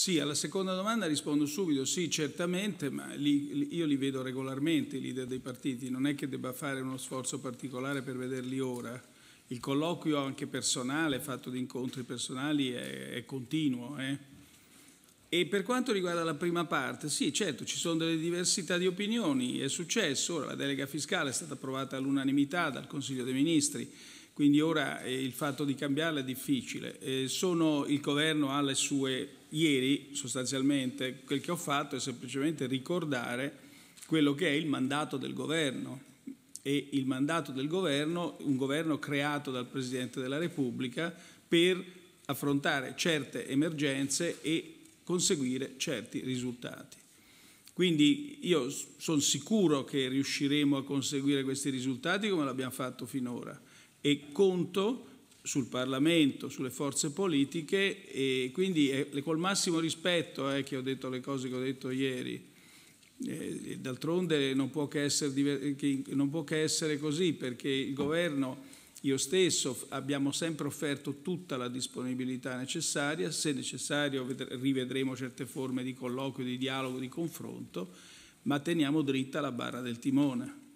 Sì, alla seconda domanda rispondo subito, sì certamente, ma li, io li vedo regolarmente i leader dei partiti, non è che debba fare uno sforzo particolare per vederli ora. Il colloquio anche personale, fatto di incontri personali, è, è continuo. Eh? E per quanto riguarda la prima parte, sì certo ci sono delle diversità di opinioni, è successo, ora la delega fiscale è stata approvata all'unanimità dal Consiglio dei Ministri, quindi ora eh, il fatto di cambiarla è difficile. Eh, sono, il governo ha le sue, ieri sostanzialmente quel che ho fatto è semplicemente ricordare quello che è il mandato del governo e il mandato del governo, un governo creato dal Presidente della Repubblica per affrontare certe emergenze e conseguire certi risultati. Quindi io sono sicuro che riusciremo a conseguire questi risultati come l'abbiamo fatto finora e conto sul Parlamento, sulle forze politiche e quindi è, eh, col massimo rispetto eh, che ho detto le cose che ho detto ieri. Eh, d'altronde non può, essere, non può che essere così perché il governo, io stesso, abbiamo sempre offerto tutta la disponibilità necessaria, se necessario rivedremo certe forme di colloquio, di dialogo, di confronto, ma teniamo dritta la barra del timone.